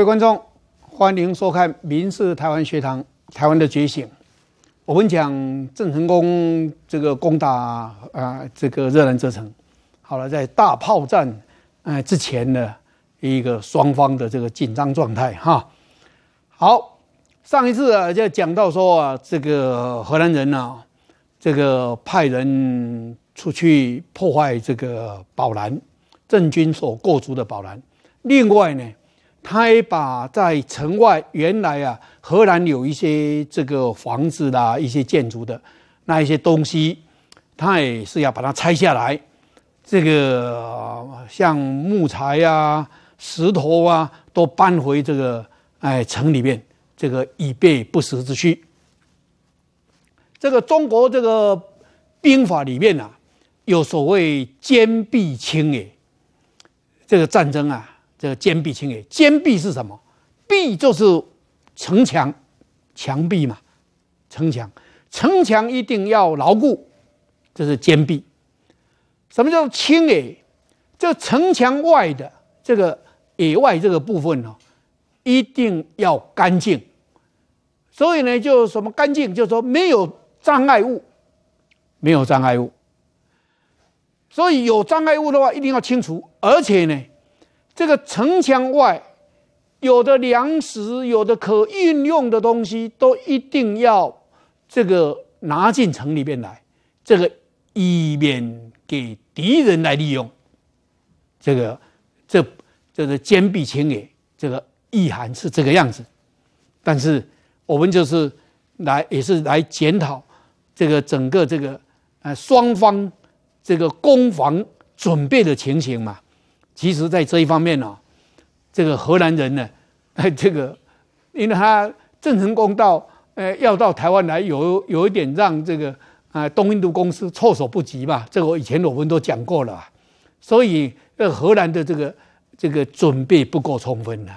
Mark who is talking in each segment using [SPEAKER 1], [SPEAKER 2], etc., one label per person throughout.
[SPEAKER 1] 各位观众，欢迎收看《民视台湾学堂：台湾的觉醒》。我们讲郑成功这个攻打啊，这个热兰遮城，好了，在大炮战啊之前的一个双方的这个紧张状态哈。好，上一次啊，就讲到说啊，这个荷兰人呢，这个派人出去破坏这个宝兰郑军所构筑的宝兰，另外呢。他也把在城外原来啊荷兰有一些这个房子啦一些建筑的那一些东西，他也是要把它拆下来，这个像木材啊石头啊都搬回这个哎城里面，这个以备不时之需。这个中国这个兵法里面啊，有所谓“坚壁清野”，这个战争啊。这个坚壁清野，坚壁是什么？壁就是城墙、墙壁嘛。城墙，城墙一定要牢固，这是坚壁。什么叫清野？这城墙外的这个野外这个部分呢，一定要干净。所以呢，就什么干净？就是说没有障碍物，没有障碍物。所以有障碍物的话，一定要清除，而且呢。这个城墙外有的粮食，有的可运用的东西，都一定要这个拿进城里边来，这个以免给敌人来利用。这个这这是坚壁清野，这个意涵是这个样子。但是我们就是来也是来检讨这个整个这个呃双方这个攻防准备的情形嘛。其实，在这一方面呢，这个荷兰人呢，这个，因为他郑成功到，呃，要到台湾来，有有一点让这个啊，东印度公司措手不及吧？这我以前我们都讲过了，所以，呃，荷兰的这个这个准备不够充分呢，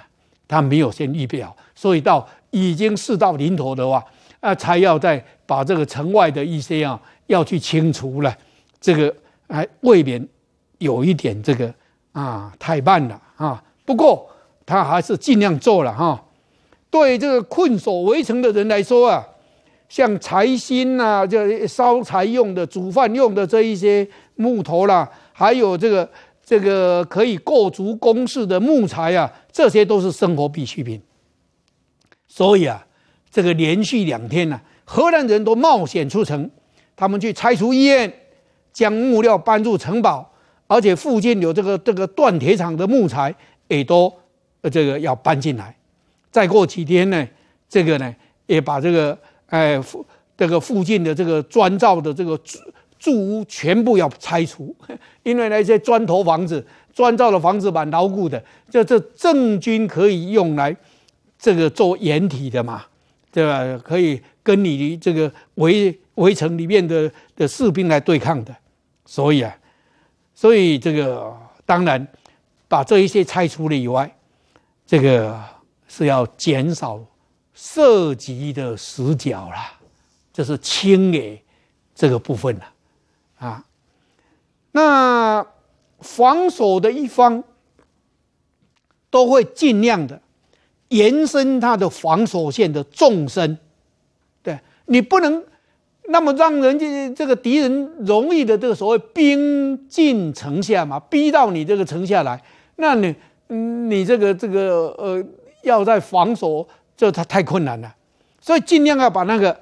[SPEAKER 1] 他没有先预备好，所以到已经事到临头的话，啊，才要再把这个城外的一些啊，要去清除了，这个啊，未免有一点这个。啊，太慢了啊！不过他还是尽量做了哈。对这个困守围城的人来说啊，像柴薪呐，就烧柴用的、煮饭用的这一些木头啦，还有这个这个可以构筑工事的木材啊，这些都是生活必需品。所以啊，这个连续两天呢，荷兰人都冒险出城，他们去拆除医院，将木料搬入城堡。而且附近有这个这个锻铁厂的木材也都，这个要搬进来。再过几天呢，这个呢也把这个哎附这个附近的这个砖造的这个住屋全部要拆除，因为那些砖头房子、砖造的房子蛮牢固的，这这正军可以用来这个做掩体的嘛，对吧？可以跟你这个围围城里面的的士兵来对抗的，所以啊。所以这个当然，把这一些拆除了以外，这个是要减少涉及的死角啦，就是清野这个部分了啊，那防守的一方都会尽量的延伸他的防守线的纵深，对你不能。那么让人家这个敌人容易的这个所谓兵进城下嘛，逼到你这个城下来，那你，你这个这个呃，要在防守就他太困难了，所以尽量要把那个，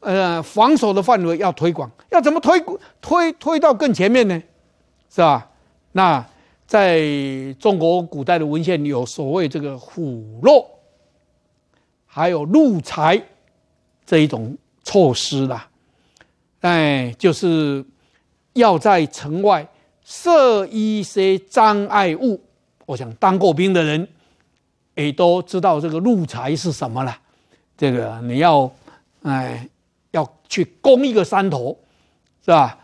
[SPEAKER 1] 呃，防守的范围要推广，要怎么推推推到更前面呢？是吧？那在中国古代的文献有所谓这个虎落，还有鹿财这一种措施啦。哎，就是要在城外设一些障碍物。我想，当过兵的人也都知道这个木材是什么了。这个你要，哎，要去攻一个山头，是吧？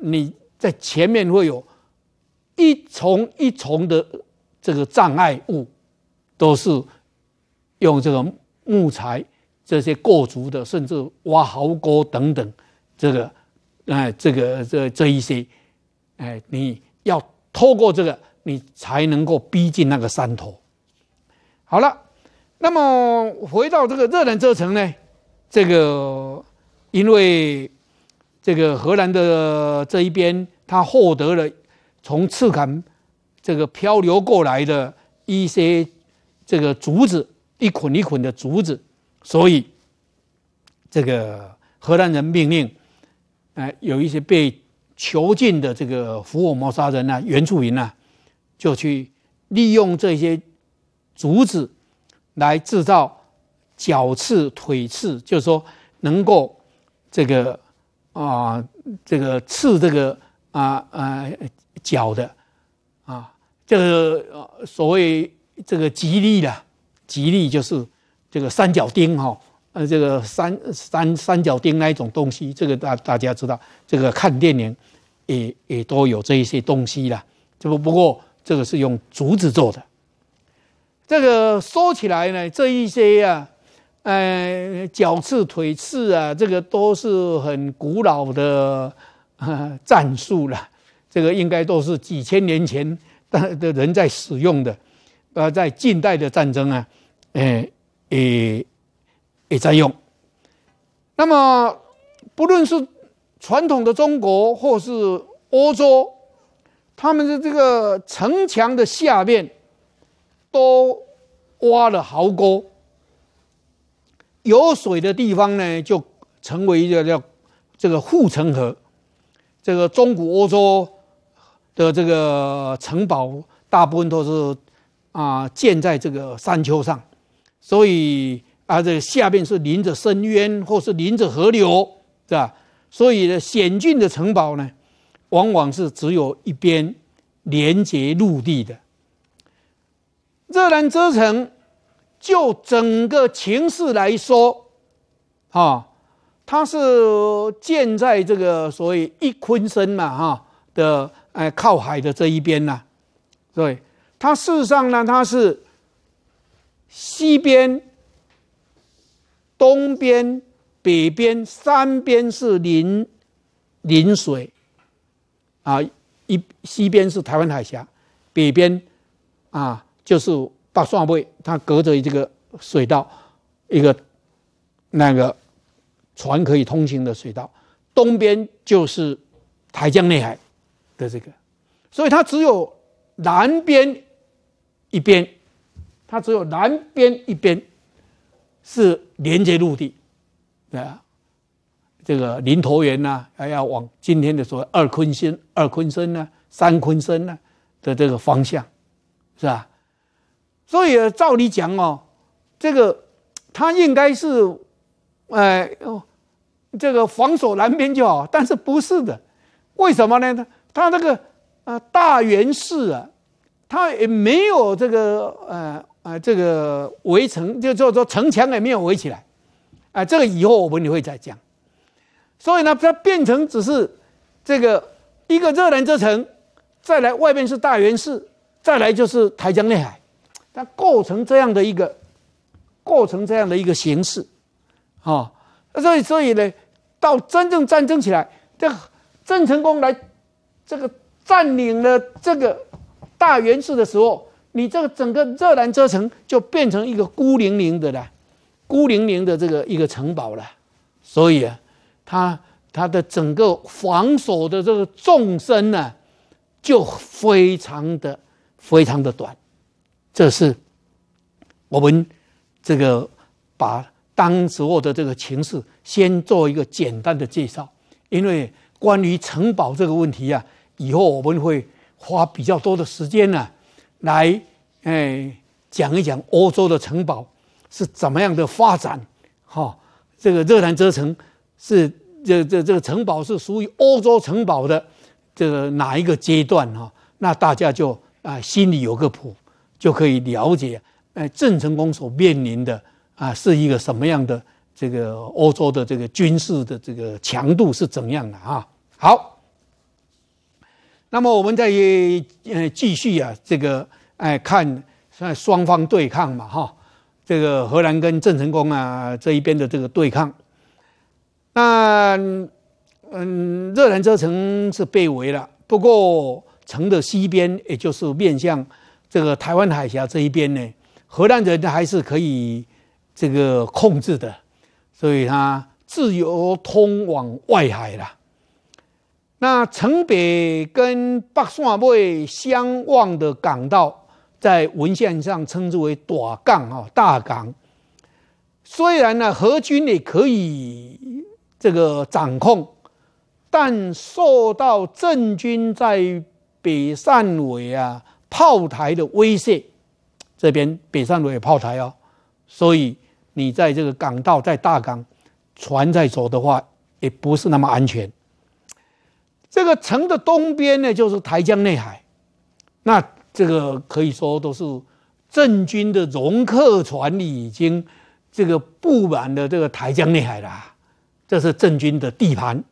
[SPEAKER 1] 你在前面会有一重一重的这个障碍物，都是用这个木材、这些过足的，甚至挖壕沟等等。这个，哎，这个这这一些，哎，你要透过这个，你才能够逼近那个山头。好了，那么回到这个热兰遮城呢，这个因为这个荷兰的这一边，他获得了从赤坎这个漂流过来的一些这个竹子，一捆一捆的竹子，所以这个荷兰人命令。哎，有一些被囚禁的这个福尔摩沙人呐，原住民呐，就去利用这些竹子来制造脚刺、腿刺，就是说能够这个啊，这个刺这个啊啊脚的啊，这个所谓这个吉利的吉利就是这个三角钉哈。呃，这个三三三角钉那一种东西，这个大大家知道，这个看电影也也都有这一些东西了。这不不过这个是用竹子做的。这个说起来呢，这一些呀，呃，角刺、腿刺啊，这个都是很古老的战术了。这个应该都是几千年前的人在使用的。呃，在近代的战争啊，呃，也。也在用。那么，不论是传统的中国或是欧洲，他们的这个城墙的下面都挖了壕沟，有水的地方呢，就成为一个叫这个护城河。这个中古欧洲的这个城堡大部分都是啊建在这个山丘上，所以。啊，这下面是临着深渊，或是临着河流，是吧？所以呢，险峻的城堡呢，往往是只有一边连接陆地的。热兰遮城就整个情势来说，哈，它是建在这个所谓一坤身嘛，哈的，哎，靠海的这一边呢，对，它事实上呢，它是西边。东边、北边、三边是临临水，啊，一西边是台湾海峡，北边啊就是八双贝，它隔着这个水道，一个那个船可以通行的水道，东边就是台江内海的这个，所以它只有南边一边，它只有南边一边。是连接陆地，对啊，这个林头园呐，还要往今天的所谓二坤星，二坤生呢，三坤生呢的这个方向，是吧？所以照理讲哦，这个他应该是，呃，这个防守南边就好，但是不是的？为什么呢？他他那个啊大元氏啊，他也没有这个呃。啊，这个围城就叫做城墙也没有围起来，啊，这个以后我们也会再讲。所以呢，它变成只是这个一个热兰遮城，再来外面是大元寺，再来就是台江内海，它构成这样的一个构成这样的一个形式，啊，所以所以呢，到真正战争起来，这郑成功来这个占领了这个大元寺的时候。你这个整个热兰遮城就变成一个孤零零的了，孤零零的这个一个城堡了。所以啊，它它的整个防守的这个纵深呢，就非常的非常的短。这是我们这个把当时候的这个情势先做一个简单的介绍，因为关于城堡这个问题啊，以后我们会花比较多的时间呢。来，哎，讲一讲欧洲的城堡是怎么样的发展，哈，这个热兰遮城是这这这个城堡是属于欧洲城堡的这个哪一个阶段哈？那大家就啊心里有个谱，就可以了解，哎，郑成功所面临的啊是一个什么样的这个欧洲的这个军事的这个强度是怎样的啊？好。那么我们再呃继续啊，这个哎看双方对抗嘛哈，这个荷兰跟郑成功啊这一边的这个对抗，那嗯热兰遮城是被围了，不过城的西边也就是面向这个台湾海峡这一边呢，荷兰人还是可以这个控制的，所以他自由通往外海了。那城北跟北汕尾相望的港道，在文献上称之为大港啊，大港。虽然呢，何军也可以这个掌控，但受到郑军在北汕尾啊炮台的威胁，这边北汕尾炮台哦，所以你在这个港道在大港，船在走的话，也不是那么安全。这个城的东边呢，就是台江内海，那这个可以说都是郑军的容客船已经这个布满了这个台江内海啦，这是郑军的地盘。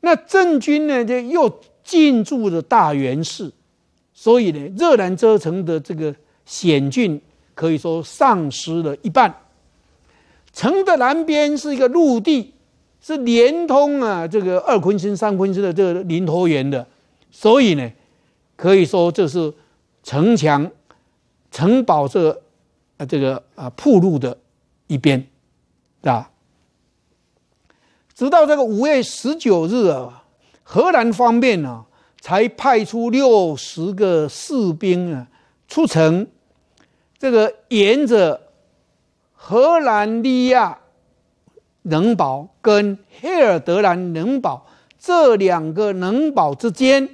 [SPEAKER 1] 那郑军呢，就又进驻了大元市，所以呢，热兰遮城的这个险峻可以说丧失了一半。城的南边是一个陆地。是连通啊，这个二坤师、三坤师的这个林头园的，所以呢，可以说这是城墙、城堡这啊这个啊铺路的一边，啊。直到这个五月十九日啊，荷兰方面呢才派出六十个士兵啊出城，这个沿着荷兰利亚。能保跟黑尔德兰能保这两个能保之间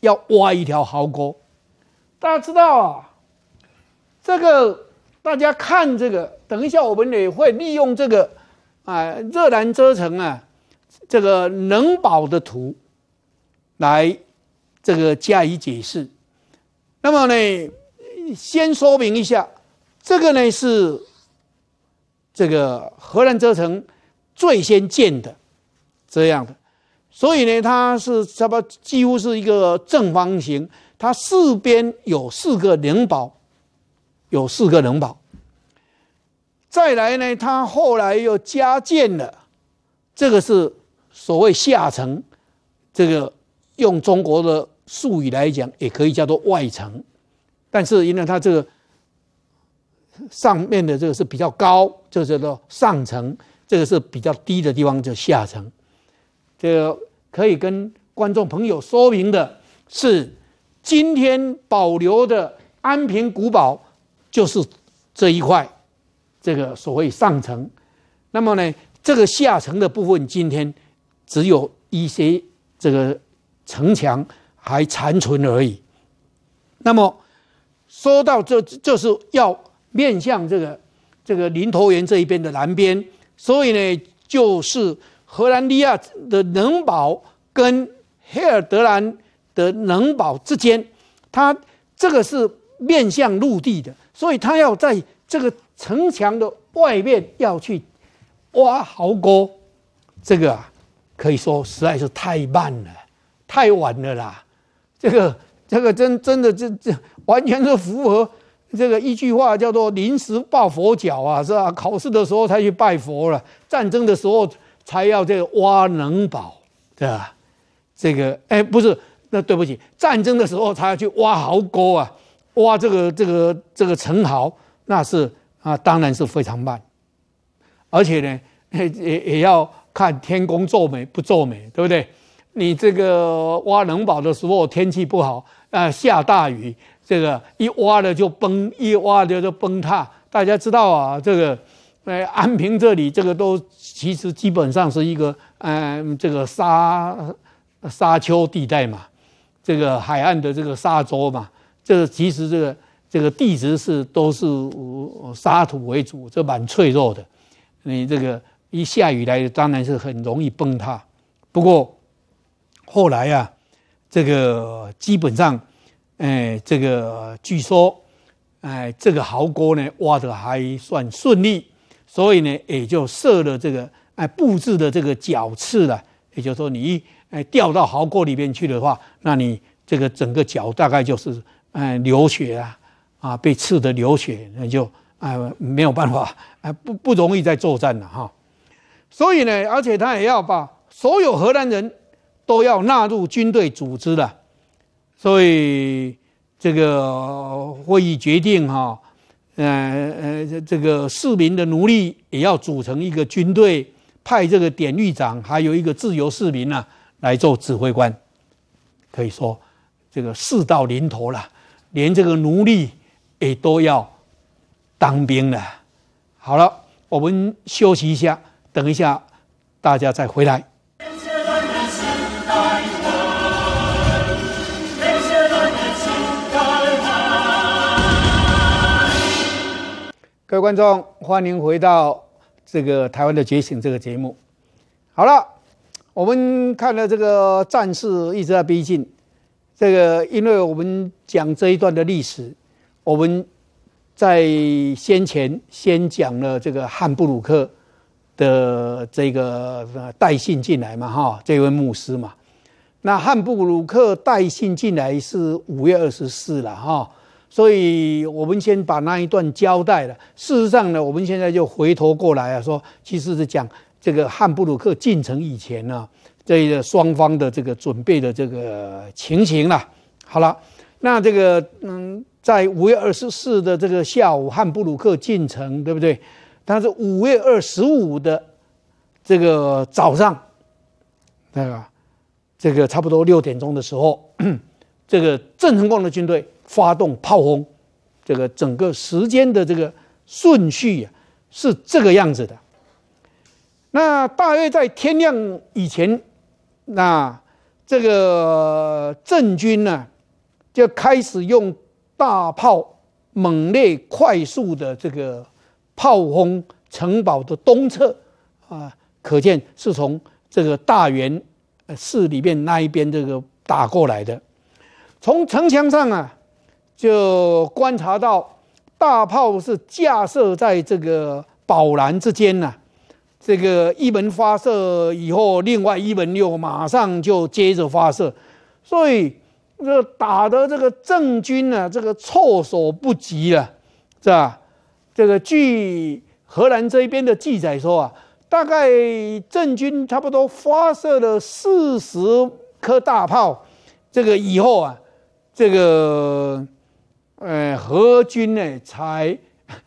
[SPEAKER 1] 要挖一条壕沟。大家知道啊，这个大家看这个，等一下我们也会利用这个啊热兰遮城啊这个能保的图来这个加以解释。那么呢，先说明一下，这个呢是这个荷兰遮城。最先建的这样的，所以呢，它是差不多几乎是一个正方形，它四边有四个灵宝，有四个灵宝。再来呢，它后来又加建了，这个是所谓下层，这个用中国的术语来讲，也可以叫做外层，但是因为它这个上面的这个是比较高，就叫做上层。这个是比较低的地方，叫下层。这个可以跟观众朋友说明的是，今天保留的安平古堡就是这一块，这个所谓上层。那么呢，这个下层的部分，今天只有一些这个城墙还残存而已。那么说到这，就是要面向这个这个林头园这一边的南边。所以呢，就是荷兰利亚的能堡跟黑尔德兰的能堡之间，它这个是面向陆地的，所以它要在这个城墙的外面要去挖壕沟，这个可以说实在是太慢了，太晚了啦！这个这个真真的这这完全是符合。这个一句话叫做“临时抱佛脚”啊，是吧？考试的时候才去拜佛了，战争的时候才要这挖能宝，对吧？这个哎，不是，那对不起，战争的时候才要去挖壕沟啊，挖这个这个这个城壕，那是啊，当然是非常慢，而且呢，也也要看天公作美不作美，对不对？你这个挖能宝的时候天气不好，呃，下大雨。这个一挖的就崩，一挖的就崩塌。大家知道啊，这个，哎，安平这里这个都其实基本上是一个，嗯，这个沙沙丘地带嘛，这个海岸的这个沙洲嘛，这个、其实这个这个地质是都是沙土为主，这蛮脆弱的。你这个一下雨来，当然是很容易崩塌。不过后来啊，这个基本上。哎，这个据说，哎，这个壕沟呢挖的还算顺利，所以呢也就设了这个哎布置的这个角刺了，也就是说你哎掉到壕沟里面去的话，那你这个整个脚大概就是哎流血啊，啊被刺的流血，那就哎没有办法，哎不不容易再作战了哈。所以呢，而且他也要把所有荷兰人都要纳入军队组织了。所以这个会议决定哈，呃呃，这个市民的奴隶也要组成一个军队，派这个典狱长还有一个自由市民呢来做指挥官。可以说，这个事到临头了，连这个奴隶也都要当兵了。好了，我们休息一下，等一下大家再回来。各位观众，欢迎回到这个《台湾的觉醒》这个节目。好了，我们看了这个战事一直在逼近。这个，因为我们讲这一段的历史，我们在先前先讲了这个汉布鲁克的这个带信进来嘛，哈，这位牧师嘛。那汉布鲁克带信进来是五月二十四了，哈。所以，我们先把那一段交代了。事实上呢，我们现在就回头过来啊，说其实是讲这个汉布鲁克进城以前呢，这个双方的这个准备的这个情形了。好了，那这个嗯，在五月二十四的这个下午，汉布鲁克进城，对不对？但是五月二十五的这个早上，对吧？这个差不多六点钟的时候，这个郑成功的军队。发动炮轰，这个整个时间的这个顺序是这个样子的。那大约在天亮以前，那这个郑军呢就开始用大炮猛烈、快速的这个炮轰城堡的东侧啊，可见是从这个大原市里面那一边这个打过来的，从城墙上啊。就观察到，大炮是架设在这个宝蓝之间呢。这个一门发射以后，另外一门又马上就接着发射，所以这打的这个郑军呢，这个措手不及了，是吧？这个据荷兰这边的记载说啊，大概郑军差不多发射了四十颗大炮，这个以后啊，这个。呃，何军呢才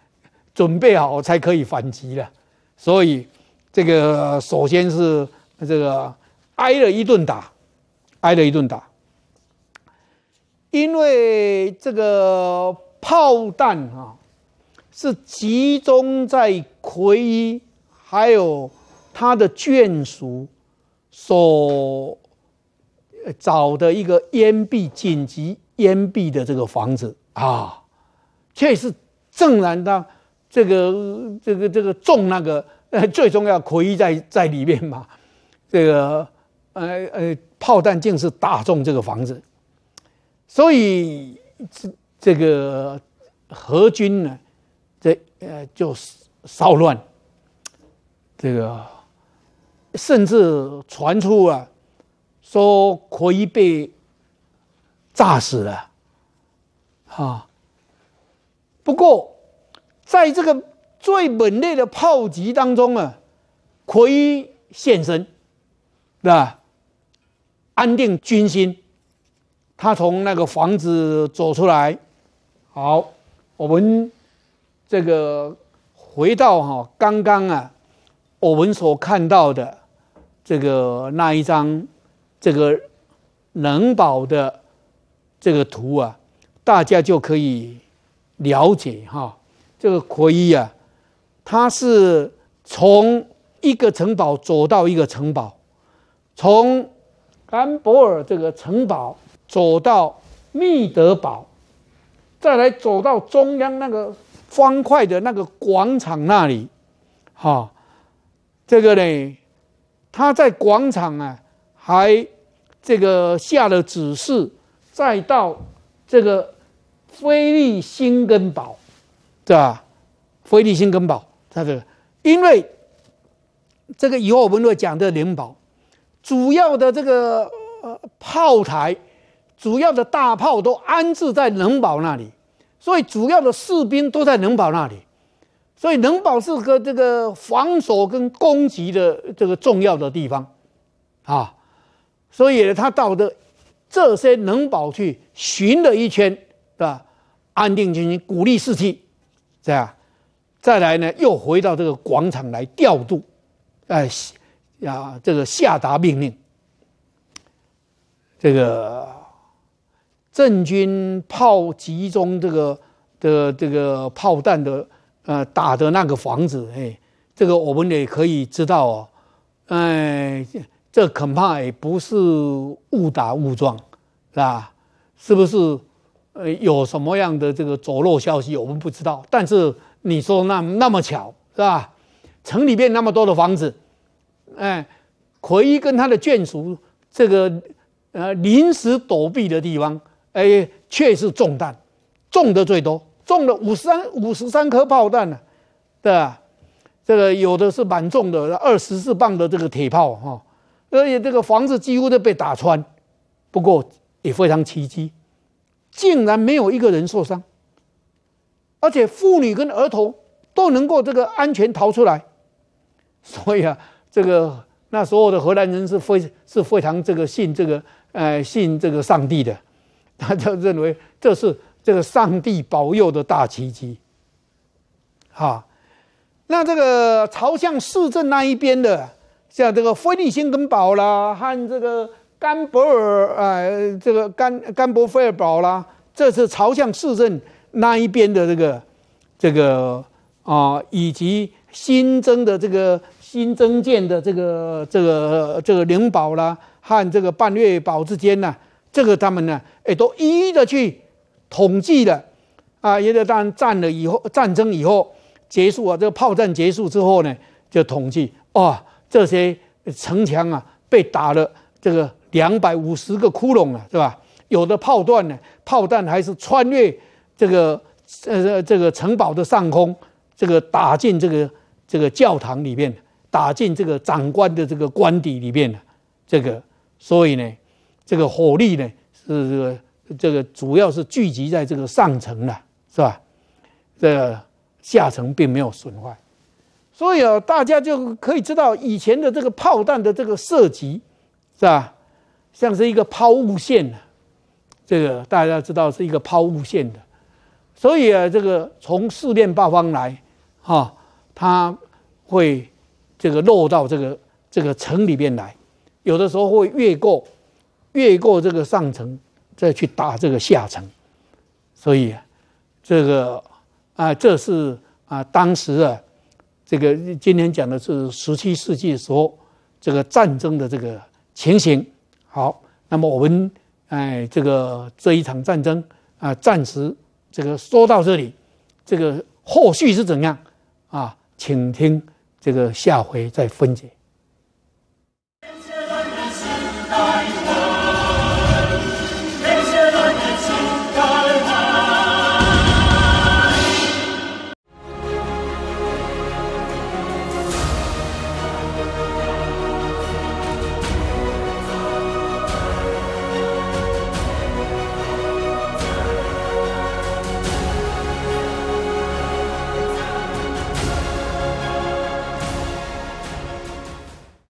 [SPEAKER 1] 准备好才可以反击了，所以这个首先是这个挨了一顿打，挨了一顿打，因为这个炮弹啊是集中在奎还有他的眷属所找的一个掩蔽紧急掩蔽的这个房子。啊，却是正然的，这个这个这个中那个呃，最重要魁一在在里面嘛，这个呃呃，炮弹竟是打中这个房子，所以这这个何军呢，这呃就骚乱，这个甚至传出啊，说魁以被炸死了。啊！不过，在这个最猛烈的炮击当中啊，奎现身，那安定军心。他从那个房子走出来。好，我们这个回到哈刚刚啊，我们所看到的这个那一张这个能保的这个图啊。大家就可以了解哈，这个奎伊啊，他是从一个城堡走到一个城堡，从安博尔这个城堡走到密德堡，再来走到中央那个方块的那个广场那里，哈，这个呢，他在广场啊，还这个下了指示，再到。这个菲利辛根堡，对吧？菲利辛根堡，它的因为这个以后我们会讲的灵堡，主要的这个炮台，主要的大炮都安置在能堡那里，所以主要的士兵都在能堡那里，所以能堡是个这个防守跟攻击的这个重要的地方啊，所以他到的。这些能保去巡了一圈，对吧？安定军心，鼓励士气，这样，再来呢，又回到这个广场来调度，哎呀，这个下达命令，这个，郑军炮集中这个的这个炮弹的，呃，打的那个房子，哎，这个我们也可以知道哦，哎。这恐怕也不是误打误撞，是吧？是不是？呃，有什么样的这个走漏消息，我们不知道。但是你说那那么巧，是吧？城里面那么多的房子，哎，奎跟他的眷属这个呃临时躲避的地方，哎，却是中弹，中的最多，中了五三五十三颗炮弹呢，对吧？这个有的是蛮重的，二十四磅的这个铁炮，哈。而且这个房子几乎都被打穿，不过也非常奇迹，竟然没有一个人受伤，而且妇女跟儿童都能够这个安全逃出来。所以啊，这个那所有的荷兰人是非是非常这个信这个呃信这个上帝的，他就认为这是这个上帝保佑的大奇迹。啊，那这个朝向市政那一边的。像这个菲利辛根堡啦，和这个甘博尔啊，这个甘甘博菲尔堡啦，这是朝向市镇那一边的这个，这个啊，以及新增的这个新增建的这个这个这个灵堡啦，和这个半月堡之间呢，这个他们呢，也都一一的去统计了，啊，也就当战了以后，战争以后结束啊，这个炮战结束之后呢，就统计啊。这些城墙啊，被打了这个两百五十个窟窿啊，是吧？有的炮弹呢，炮弹还是穿越这个呃呃这个城堡的上空，这个打进这个这个教堂里面，打进这个长官的这个官邸里面了。这个所以呢，这个火力呢是这个这个主要是聚集在这个上层了，是吧？这下层并没有损坏。所以啊，大家就可以知道以前的这个炮弹的这个射击，是吧？像是一个抛物线呢，这个大家知道是一个抛物线的。所以啊，这个从四面八方来，哈，它会这个落到这个这个城里面来，有的时候会越过越过这个上层，再去打这个下层。所以，这个啊，这是啊，当时啊。这个今天讲的是十七世纪时候这个战争的这个情形。好，那么我们哎这个这一场战争啊暂时这个说到这里，这个后续是怎样啊？请听这个下回再分解。